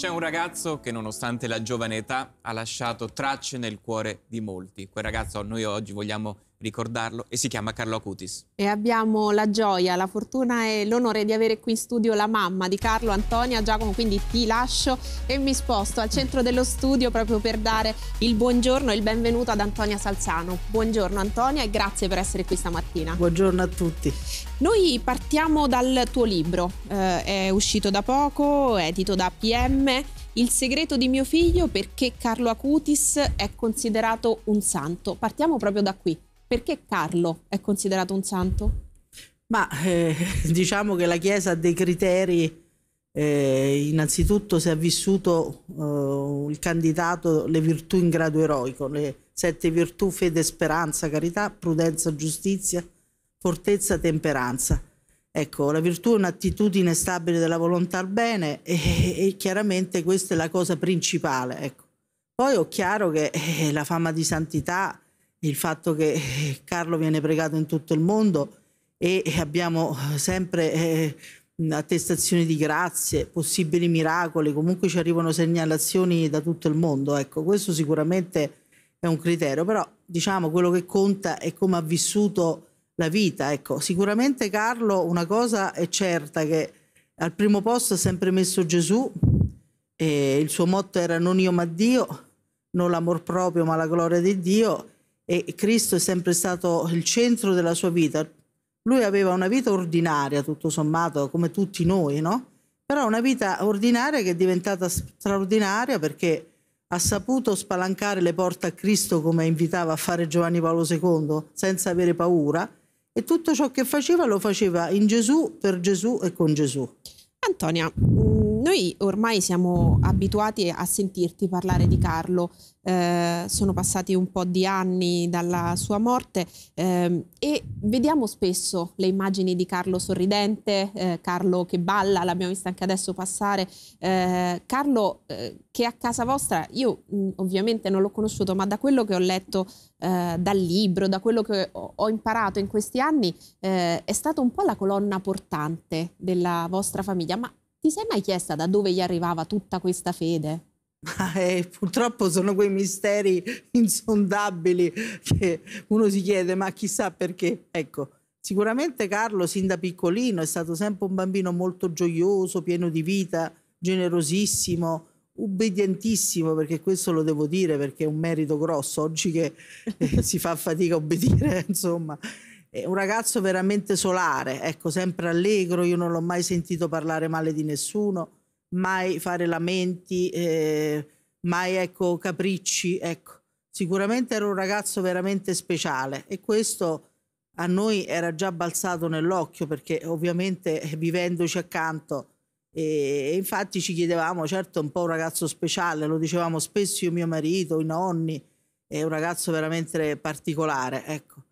C'è un ragazzo che nonostante la giovane età ha lasciato tracce nel cuore di molti. Quel ragazzo noi oggi vogliamo ricordarlo e si chiama Carlo Acutis. E abbiamo la gioia, la fortuna e l'onore di avere qui in studio la mamma di Carlo Antonia Giacomo, quindi ti lascio e mi sposto al centro dello studio proprio per dare il buongiorno e il benvenuto ad Antonia Salzano. Buongiorno Antonia e grazie per essere qui stamattina. Buongiorno a tutti. Noi partiamo dal tuo libro, eh, è uscito da poco, edito da PM, il segreto di mio figlio perché Carlo Acutis è considerato un santo. Partiamo proprio da qui. Perché Carlo è considerato un santo? Ma eh, diciamo che la Chiesa ha dei criteri, eh, innanzitutto se ha vissuto eh, il candidato le virtù in grado eroico, le sette virtù fede, speranza, carità, prudenza, giustizia, fortezza, temperanza. Ecco, la virtù è un'attitudine stabile della volontà al bene e, e chiaramente questa è la cosa principale. Ecco. Poi è chiaro che eh, la fama di santità il fatto che eh, Carlo viene pregato in tutto il mondo e eh, abbiamo eh, sempre eh, attestazioni di grazie, possibili miracoli, comunque ci arrivano segnalazioni da tutto il mondo. Ecco, questo sicuramente è un criterio, però diciamo quello che conta è come ha vissuto la vita. Ecco, sicuramente Carlo una cosa è certa che al primo posto ha sempre messo Gesù e il suo motto era non io ma Dio, non l'amor proprio ma la gloria di Dio e Cristo è sempre stato il centro della sua vita. Lui aveva una vita ordinaria, tutto sommato, come tutti noi, no? Però una vita ordinaria che è diventata straordinaria perché ha saputo spalancare le porte a Cristo come invitava a fare Giovanni Paolo II, senza avere paura, e tutto ciò che faceva lo faceva in Gesù, per Gesù e con Gesù. Antonia, noi ormai siamo abituati a sentirti parlare di Carlo, eh, sono passati un po' di anni dalla sua morte eh, e vediamo spesso le immagini di Carlo sorridente, eh, Carlo che balla, l'abbiamo vista anche adesso passare, eh, Carlo eh, che a casa vostra, io mh, mm, ovviamente non l'ho conosciuto, ma da quello che ho letto eh, dal libro, da quello che ho, imparato in questi anni, è stato un po' la colonna portante della vostra famiglia, ma ti sei mai chiesta da dove gli arrivava tutta questa fede? Eh, purtroppo sono quei misteri insondabili che uno si chiede, ma chissà perché. Ecco, sicuramente Carlo, sin da piccolino, è stato sempre un bambino molto gioioso, pieno di vita, generosissimo, ubbidientissimo, perché questo lo devo dire perché è un merito grosso oggi che eh, si fa fatica a obbedire, insomma è un ragazzo veramente solare, ecco, sempre allegro, io non l'ho mai sentito parlare male di nessuno, mai fare lamenti, eh, mai ecco, capricci, ecco. Sicuramente era un ragazzo veramente speciale e questo a noi era già balzato nell'occhio perché ovviamente eh, vivendoci accanto e infatti ci chiedevamo, certo è un po' un ragazzo speciale, lo dicevamo spesso io, mio marito, i nonni, è un ragazzo veramente particolare, ecco.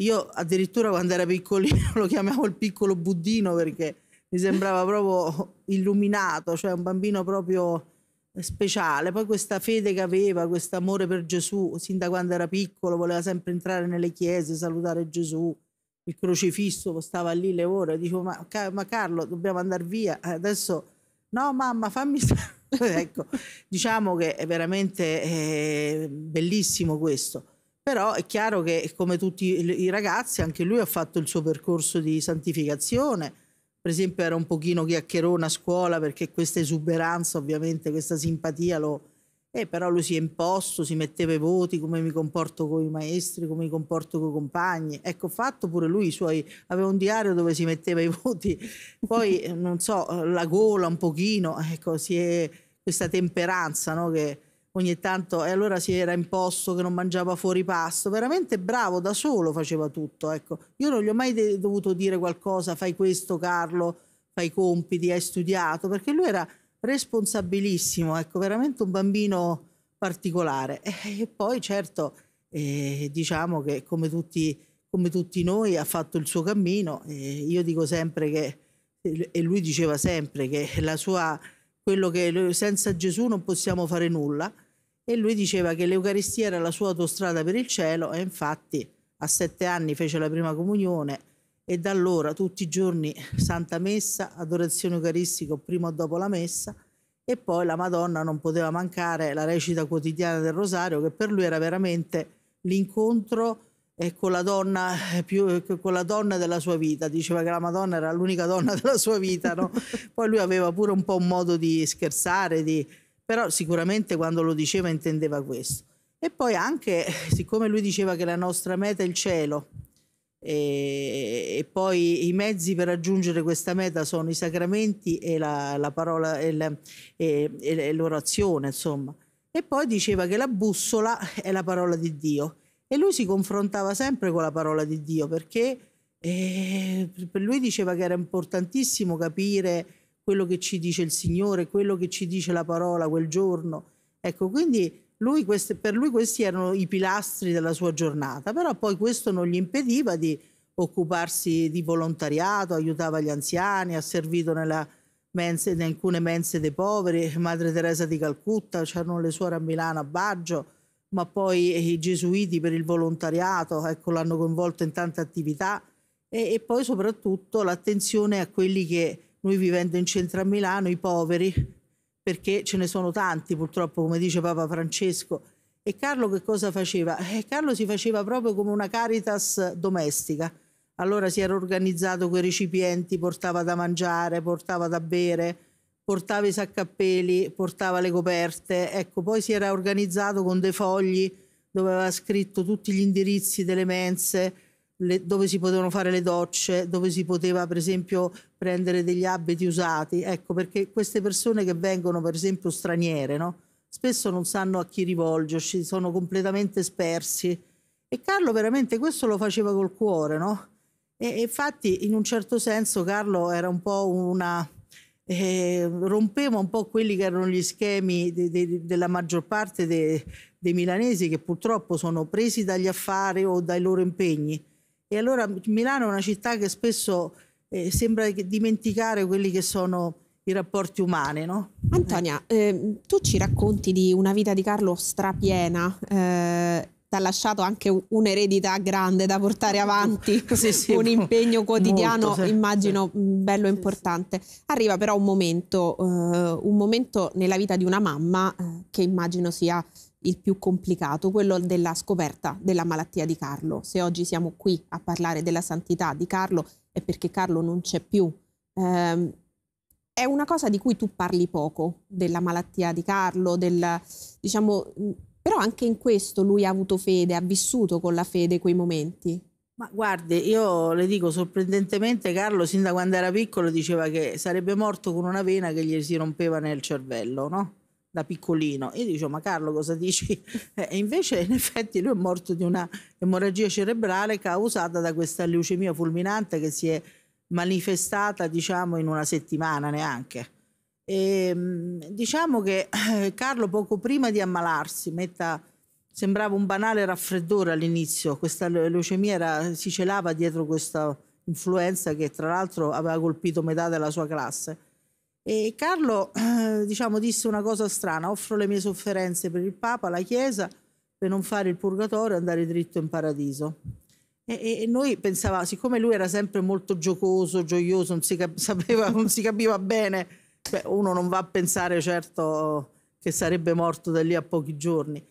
Io addirittura quando era piccolino lo chiamavo il piccolo buddino perché mi sembrava proprio illuminato, cioè un bambino proprio speciale. Poi questa fede che aveva, questo amore per Gesù, sin da quando era piccolo, voleva sempre entrare nelle chiese, salutare Gesù. Il crocifisso stava lì le ore, dicevo ma, ma Carlo dobbiamo andare via, eh, adesso no mamma fammi stare. ecco, diciamo che è veramente eh, bellissimo questo. Però è chiaro che, come tutti i ragazzi, anche lui ha fatto il suo percorso di santificazione. Per esempio, era un pochino chiacchierona a scuola perché questa esuberanza, ovviamente, questa simpatia lo. Eh, però lui si è imposto, si metteva i voti, come mi comporto con i maestri, come mi comporto con i compagni. Ecco, fatto pure lui i suoi, aveva un diario dove si metteva i voti, poi non so, la gola un pochino, ecco, si è questa temperanza no, che ogni tanto e allora si era imposto che non mangiava fuori pasto, veramente bravo da solo faceva tutto, ecco. Io non gli ho mai de- dovuto dire qualcosa, fai questo Carlo, fai i compiti, hai studiato, perché lui era responsabilissimo, ecco, veramente un bambino particolare. E, e poi certo, eh, diciamo che come tutti, come tutti, noi ha fatto il suo cammino, eh, io dico sempre che, e lui diceva sempre che la sua, quello che senza Gesù non possiamo fare nulla, e lui diceva che l'Eucaristia era la sua autostrada per il cielo e infatti a sette anni fece la prima comunione e da allora tutti i giorni Santa Messa, adorazione eucaristica prima o dopo la Messa e poi la Madonna non poteva mancare la recita quotidiana del Rosario che per lui era veramente l'incontro eh, con la, donna, eh, più, eh, con la donna della sua vita diceva che la Madonna era l'unica donna della sua vita no? poi lui aveva pure un po' un modo di scherzare di, però sicuramente quando lo diceva intendeva questo. E poi anche, eh, siccome lui diceva che la nostra meta è il cielo, e, e poi i mezzi per raggiungere questa meta sono i sacramenti e la, la parola e, la, e, e l'orazione, insomma. E poi diceva che la bussola è la parola di Dio. E lui si confrontava sempre con la parola di Dio perché eh, lui diceva che era importantissimo capire quello che ci dice il Signore, quello che ci dice la parola quel giorno. Ecco, quindi lui queste, per lui questi erano i pilastri della sua giornata, però poi questo non gli impediva di occuparsi di volontariato, aiutava gli anziani, ha servito nella mense, in alcune mense dei poveri, Madre Teresa di Calcutta, c'erano le suore a Milano, a Baggio, ma poi i gesuiti per il volontariato, ecco, l'hanno coinvolto in tante attività e, e poi soprattutto l'attenzione a quelli che noi vivendo in centro a Milano, i poveri, perché ce ne sono tanti purtroppo, come dice Papa Francesco. E Carlo che cosa faceva? Eh, Carlo si faceva proprio come una caritas domestica. Allora si era organizzato quei recipienti, portava da mangiare, portava da bere, portava i saccappelli, portava le coperte. Ecco, poi si era organizzato con dei fogli dove aveva scritto tutti gli indirizzi delle mense, le, dove si potevano fare le docce, dove si poteva per esempio prendere degli abiti usati. Ecco, perché queste persone che vengono per esempio straniere, no? spesso non sanno a chi rivolgersi, sono completamente spersi. E Carlo veramente questo lo faceva col cuore, no? E, infatti in un certo senso Carlo era un po' una... Eh, rompeva un po' quelli che erano gli schemi de, de, della maggior parte de, dei milanesi che purtroppo sono presi dagli affari o dai loro impegni e allora Milano è una città che spesso eh, sembra dimenticare quelli che sono i rapporti umani, no? Antonia, eh, tu ci racconti di una vita di Carlo strapiena. Eh, ti ha lasciato anche un'eredità grande da portare avanti, sì, sì, un impegno quotidiano molto, sì, immagino mm, bello e importante. Arriva però un momento, eh, un momento nella vita di una mamma eh, che immagino sia il più complicato, quello della scoperta della malattia di Carlo. Se oggi siamo qui a parlare della santità di Carlo è perché Carlo non c'è più. Eh, è una cosa di cui tu parli poco, della malattia di Carlo, del, diciamo, mm, però anche in questo lui ha avuto fede, ha vissuto con la fede quei momenti. Ma guardi, io le dico sorprendentemente Carlo sin da quando era piccolo diceva che sarebbe morto con una vena che gli si rompeva nel cervello, no? da piccolino. Io dico, ma Carlo cosa dici? e invece in effetti lui è morto di una emorragia cerebrale causata da questa leucemia fulminante che si è manifestata diciamo in una settimana neanche. E, ehm, diciamo che eh, Carlo poco prima di ammalarsi, metta, sembrava un banale raffreddore all'inizio, questa leucemia era, si celava dietro questa influenza che tra l'altro aveva colpito metà della sua classe e Carlo eh, diciamo, disse una cosa strana, offro le mie sofferenze per il Papa, la Chiesa, per non fare il purgatorio e andare dritto in paradiso. E, e, noi pensavamo, siccome lui era sempre molto giocoso, gioioso, non si, cap- sapeva, non si capiva bene, beh, uno non va a pensare certo che sarebbe morto da lì a pochi giorni.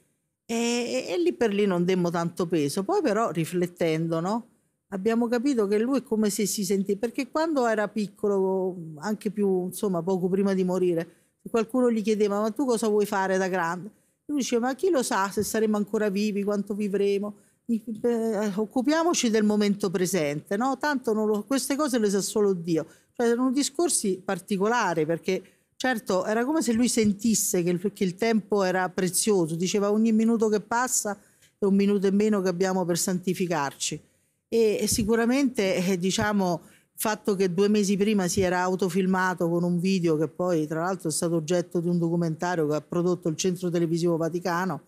E, e, e lì per lì non demmo tanto peso. Poi però riflettendo, no? abbiamo capito che lui è come se si sentì, perché quando era piccolo, anche più, insomma, poco prima di morire, qualcuno gli chiedeva ma tu cosa vuoi fare da grande? Lui diceva ma chi lo sa se saremo ancora vivi, quanto vivremo? Eh, Occupiamoci del momento presente, no? Tanto lo, queste cose le sa solo Dio. Cioè, erano discorsi particolari perché certo era come se lui sentisse che il, che il tempo era prezioso, diceva ogni minuto che passa è un minuto in meno che abbiamo per santificarci e, sicuramente eh, diciamo il fatto che due mesi prima si era autofilmato con un video che poi tra l'altro è stato oggetto di un documentario che ha prodotto il Centro Televisivo Vaticano,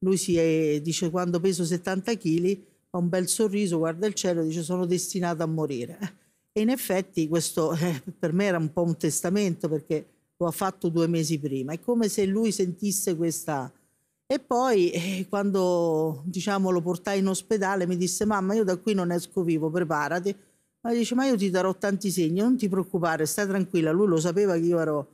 lui si è, dice quando peso 70 kg ha un bel sorriso, guarda il cielo e dice sono destinato a morire. E in effetti questo eh, per me era un po' un testamento perché lo ha fatto due mesi prima, è come se lui sentisse questa e poi eh, quando diciamo, lo portai in ospedale mi disse mamma io da qui non esco vivo, preparati. Ma dice ma io ti darò tanti segni, non ti preoccupare, stai tranquilla. Lui lo sapeva che io ero,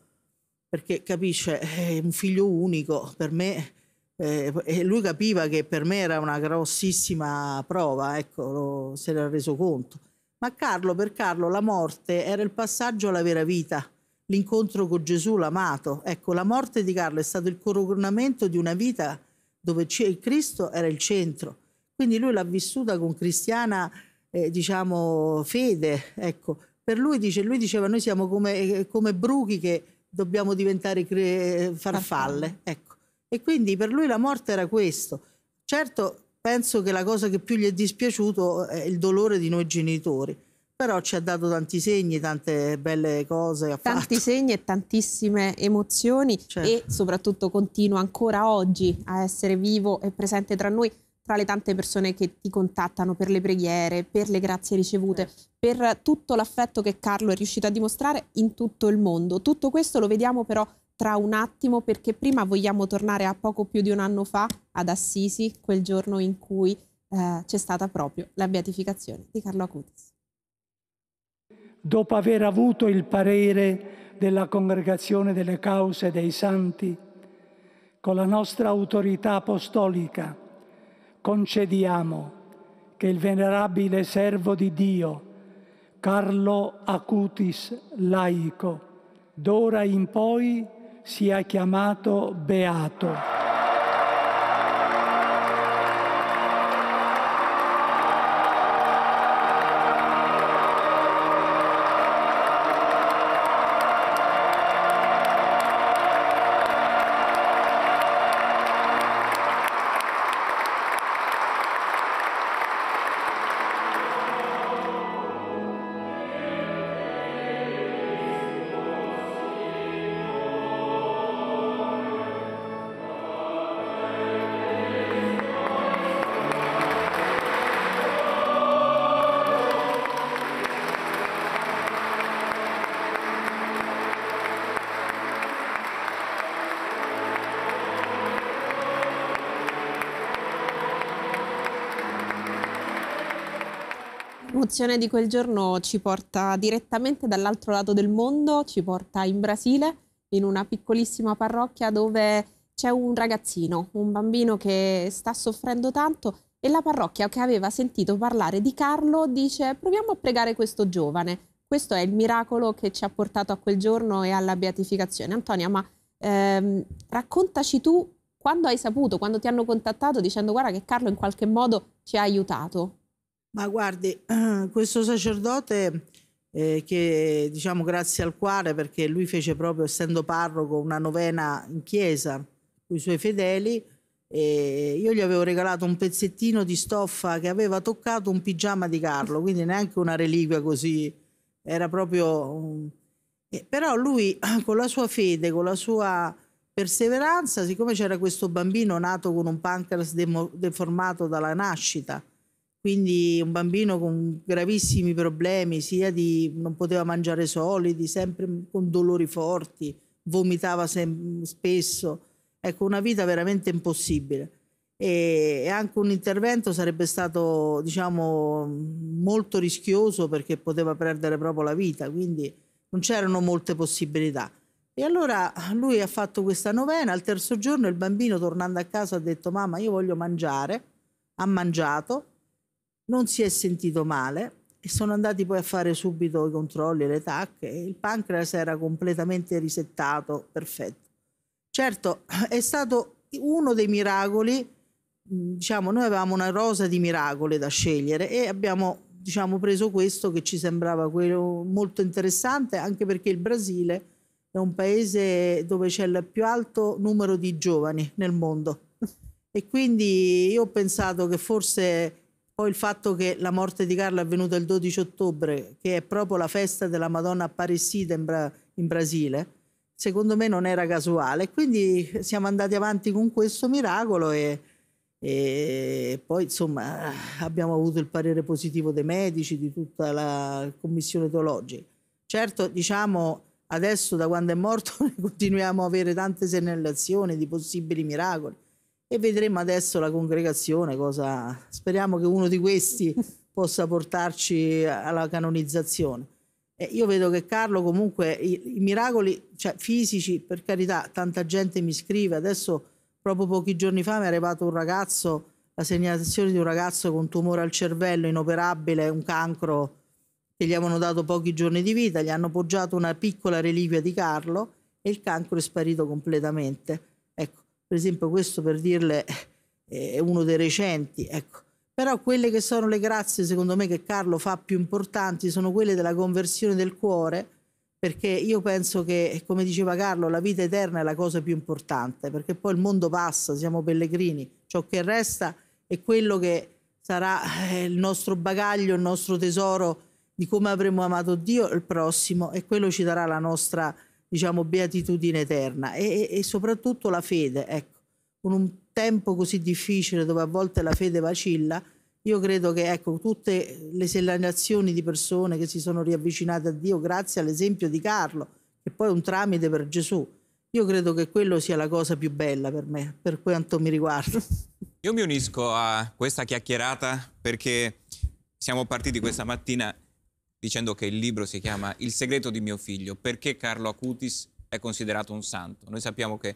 perché capisce, è eh, un figlio unico, per me eh, e lui capiva che per me era una grossissima prova, ecco, lo, se l'era reso conto. Ma Carlo, per Carlo, la morte era il passaggio alla vera vita l'incontro con Gesù l'amato. Ecco, la morte di Carlo è stato il coronamento di una vita dove il Cristo era il centro. Quindi lui l'ha vissuta con cristiana, eh, diciamo, fede. Ecco, per lui, dice, lui diceva, noi siamo come, eh, come bruchi che dobbiamo diventare cre- eh, farfalle. Ecco. E quindi per lui la morte era questo. Certo, penso che la cosa che più gli è dispiaciuto è il dolore di noi genitori però ci ha dato tanti segni, tante belle cose. tanti fatto. segni e tantissime emozioni certo. e soprattutto continua ancora oggi a essere vivo e presente tra noi, tra le tante persone che ti contattano per le preghiere, per le grazie ricevute, certo. per tutto l'affetto che Carlo è riuscito a dimostrare in tutto il mondo. Tutto questo lo vediamo però tra un attimo perché prima vogliamo tornare a poco più di un anno fa ad Assisi, quel giorno in cui eh, c'è stata proprio la beatificazione di Carlo Acutis dopo aver avuto il parere della Congregazione delle Cause dei Santi, con la nostra autorità apostolica concediamo che il venerabile servo di Dio, Carlo Acutis, laico, d'ora in poi sia chiamato beato. l'emozione di quel giorno ci porta direttamente dall'altro lato del mondo, ci porta in Brasile, in una piccolissima parrocchia dove c'è un ragazzino, un bambino che sta soffrendo tanto e la parrocchia che aveva sentito parlare di Carlo dice proviamo a pregare questo giovane. Questo è il miracolo che ci ha portato a quel giorno e alla beatificazione. Antonia, ma ehm, raccontaci tu quando hai saputo, quando ti hanno contattato dicendo guarda che Carlo in qualche modo ci ha aiutato. Ma guardi, questo sacerdote eh, che diciamo grazie al quale, perché lui fece proprio, essendo parroco, una novena in chiesa con i suoi fedeli, e io gli avevo regalato un pezzettino di stoffa che aveva toccato un pigiama di Carlo, quindi neanche una reliquia così, era proprio... Eh, però lui con la sua fede, con la sua perseveranza, siccome c'era questo bambino nato con un pancreas deformato dalla nascita, quindi un bambino con gravissimi problemi, sia di non poteva mangiare solidi, sempre con dolori forti, vomitava sem- spesso. Ecco, una vita veramente impossibile. E, anche un intervento sarebbe stato, diciamo, molto rischioso perché poteva perdere proprio la vita, quindi non c'erano molte possibilità. E allora lui ha fatto questa novena, al terzo giorno il bambino tornando a casa ha detto mamma io voglio mangiare, ha mangiato non si è sentito male e sono andati poi a fare subito i controlli, le tacche e il pancreas era completamente risettato, perfetto. Certo, è stato uno dei miracoli, diciamo, noi avevamo una rosa di miracoli da scegliere e abbiamo diciamo, preso questo che ci sembrava quello molto interessante, anche perché il Brasile è un paese dove c'è il più alto numero di giovani nel mondo. E quindi io ho pensato che forse poi il fatto che la morte di Carlo è avvenuta il 12 ottobre, che è proprio la festa della Madonna Apparecida in, Bra in Brasile, secondo me non era casuale. Quindi siamo andati avanti con questo miracolo e, e poi insomma abbiamo avuto il parere positivo dei medici, di tutta la commissione teologica. Certo, diciamo, adesso da quando è morto continuiamo a avere tante segnalazioni di possibili miracoli e vedremo adesso la congregazione cosa speriamo che uno di questi possa portarci alla canonizzazione. Eh, io vedo che Carlo comunque i, i miracoli cioè, fisici, per carità, tanta gente mi scrive, adesso proprio pochi giorni fa mi è arrivato un ragazzo, la segnalazione di un ragazzo con tumore al cervello inoperabile, un cancro che gli avevano dato pochi giorni di vita, gli hanno poggiato una piccola reliquia di Carlo e il cancro è sparito completamente per esempio questo per dirle eh, è uno dei recenti, ecco. Però quelle che sono le grazie, secondo me, che Carlo fa più importanti sono quelle della conversione del cuore, perché io penso che, come diceva Carlo, la vita eterna è la cosa più importante, perché poi il mondo passa, siamo pellegrini, ciò che resta è quello che sarà eh, il nostro bagaglio, il nostro tesoro di come avremo amato Dio, il prossimo, e quello ci darà la nostra diciamo, beatitudine eterna e, e, soprattutto la fede. Ecco, con un tempo così difficile dove a volte la fede vacilla, io credo che ecco, tutte le segnalazioni di persone che si sono riavvicinate a Dio grazie all'esempio di Carlo, che poi è un tramite per Gesù, io credo che quello sia la cosa più bella per me, per quanto mi riguarda. Io mi unisco a questa chiacchierata perché siamo partiti questa mattina dicendo che il libro si chiama Il segreto di mio figlio, perché Carlo Acutis è considerato un santo. Noi sappiamo che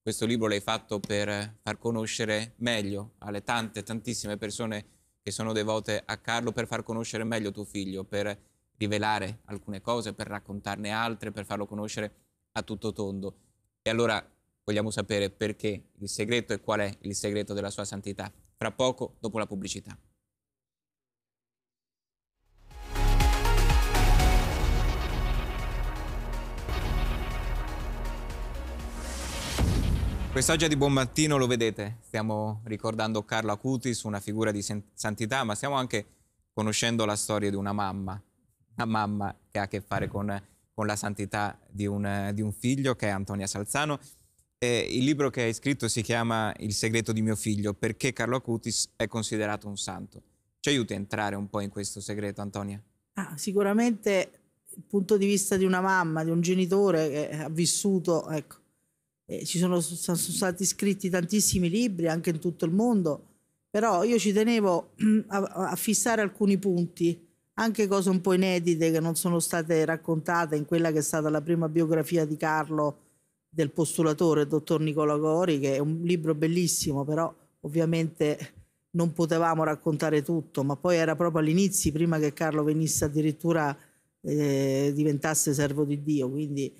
questo libro l'hai fatto per far conoscere meglio alle tante, tantissime persone che sono devote a Carlo, per far conoscere meglio tuo figlio, per rivelare alcune cose, per raccontarne altre, per farlo conoscere a tutto tondo. E allora vogliamo sapere perché il segreto e qual è il segreto della sua santità. Fra poco, dopo la pubblicità. Quest'oggi di Buon Mattino lo vedete, stiamo ricordando Carlo Acutis, una figura di santità, ma stiamo anche conoscendo la storia di una mamma, una mamma che ha a che fare con, con la santità di un, di un, figlio che è Antonia Salzano. E il libro che hai scritto si chiama Il segreto di mio figlio, perché Carlo Acutis è considerato un santo. Ci aiuti a entrare un po' in questo segreto, Antonia? Ah, sicuramente il punto di vista di una mamma, di un genitore che ha vissuto, ecco, eh, ci sono, sono, stati scritti tantissimi libri anche in tutto il mondo, però io ci tenevo a, a, fissare alcuni punti, anche cose un po' inedite che non sono state raccontate in quella che è stata la prima biografia di Carlo del postulatore, dottor Nicola Gori, che è un libro bellissimo, però ovviamente non potevamo raccontare tutto, ma poi era proprio all'inizio, prima che Carlo venisse addirittura, eh, diventasse servo di Dio, quindi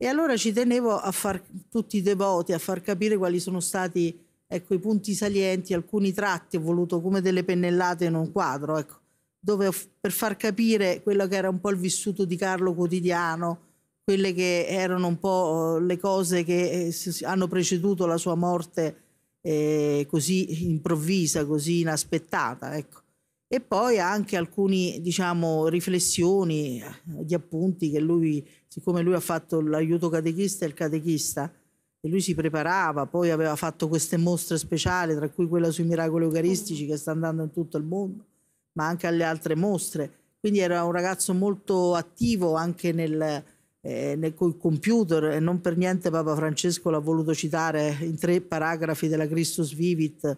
e allora ci tenevo a far tutti i devoti, a far capire quali sono stati ecco, i punti salienti, alcuni tratti ho voluto come delle pennellate in un quadro, ecco, dove per far capire quello che era un po' il vissuto di Carlo quotidiano, quelle che erano un po' eh, le cose che eh, hanno preceduto la sua morte eh, così improvvisa, così inaspettata. Ecco e poi anche alcune diciamo, riflessioni, gli eh, appunti che lui, siccome lui ha fatto l'aiuto catechista e il catechista, e lui si preparava, poi aveva fatto queste mostre speciali, tra cui quella sui miracoli eucaristici che sta andando in tutto il mondo, ma anche alle altre mostre. Quindi era un ragazzo molto attivo anche nel, eh, nel computer e non per niente Papa Francesco l'ha voluto citare in tre paragrafi della Christus Vivit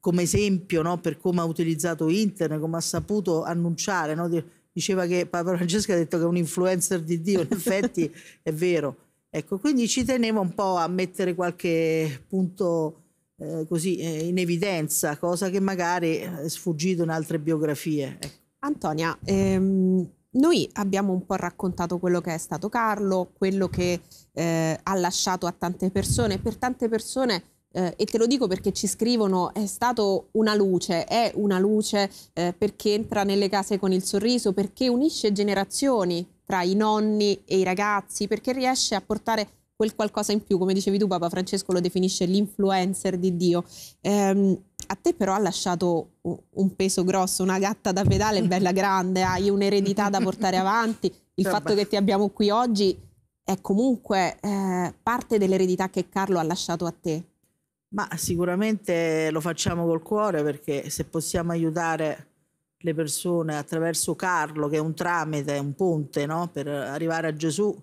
come esempio no? per come ha utilizzato internet, come ha saputo annunciare. No? Diceva che Papa Francesco ha detto che è un influencer di Dio, in effetti è vero. Ecco, quindi ci tenevo un po' a mettere qualche punto eh, così eh, in evidenza, cosa che magari è sfuggito in altre biografie. Ecco. Antonia, ehm, noi abbiamo un po' raccontato quello che è stato Carlo, quello che eh, ha lasciato a tante persone, per tante persone eh, e te lo dico perché ci scrivono è stato una luce, è una luce eh, perché entra nelle case con il sorriso, perché unisce generazioni tra i nonni e i ragazzi, perché riesce a portare quel qualcosa in più, come dicevi tu Papa Francesco lo definisce l'influencer di Dio. Eh, a te però ha lasciato un peso grosso, una gatta da pedale bella grande, hai un'eredità da portare avanti, il Vabbè. fatto che ti abbiamo qui oggi è comunque eh, parte dell'eredità che Carlo ha lasciato a te. Ma sicuramente lo facciamo col cuore perché se possiamo aiutare le persone attraverso Carlo, che è un tramite, un ponte no? per arrivare a Gesù,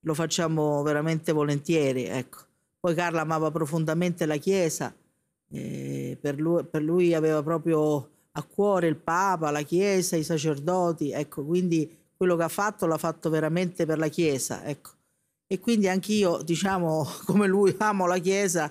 lo facciamo veramente volentieri. Ecco. Poi Carlo amava profondamente la Chiesa, per lui, per, lui, aveva proprio a cuore il Papa, la Chiesa, i sacerdoti, ecco, quindi quello che ha fatto l'ha fatto veramente per la Chiesa. Ecco. E quindi anch'io, diciamo, come lui amo la Chiesa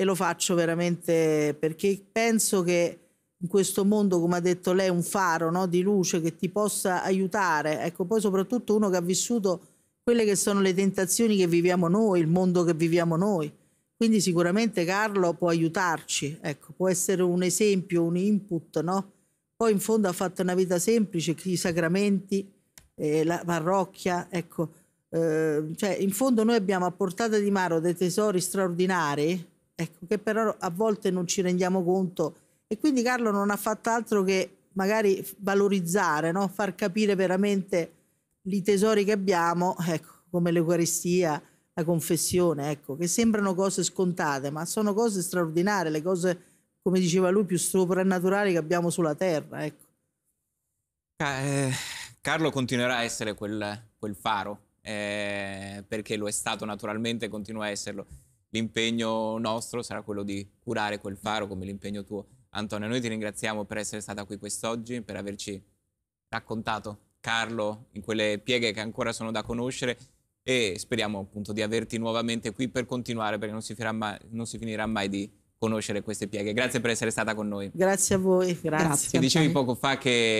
e lo faccio veramente perché penso che in questo mondo, come ha detto lei, un faro no? di luce che ti possa aiutare. Ecco, poi soprattutto uno che ha vissuto quelle che sono le tentazioni che viviamo noi, il mondo che viviamo noi. Quindi sicuramente Carlo può aiutarci, ecco, può essere un esempio, un input, no? Poi in fondo ha fatto una vita semplice, i sacramenti, eh, la parrocchia, ecco. Eh, cioè in fondo noi abbiamo a portata di mano dei tesori straordinari ecco, che però a volte non ci rendiamo conto. E quindi Carlo non ha fatto altro che magari valorizzare, no? far capire veramente i tesori che abbiamo, ecco, come l'Eucaristia, la confessione, ecco, che sembrano cose scontate, ma sono cose straordinarie, le cose, come diceva lui, più soprannaturali che abbiamo sulla terra. Ecco. Eh, Carlo continuerà a essere quel, quel faro, eh, perché lo è stato naturalmente, continua a esserlo l'impegno nostro sarà quello di curare quel faro come l'impegno tuo. Antonio, noi ti ringraziamo per essere stata qui quest'oggi, per averci raccontato Carlo in quelle pieghe che ancora sono da conoscere e speriamo appunto di averti nuovamente qui per continuare perché non si, mai, non si finirà mai, di conoscere queste pieghe. Grazie per essere stata con noi. Grazie a voi, grazie. grazie. Ti dicevi poco fa che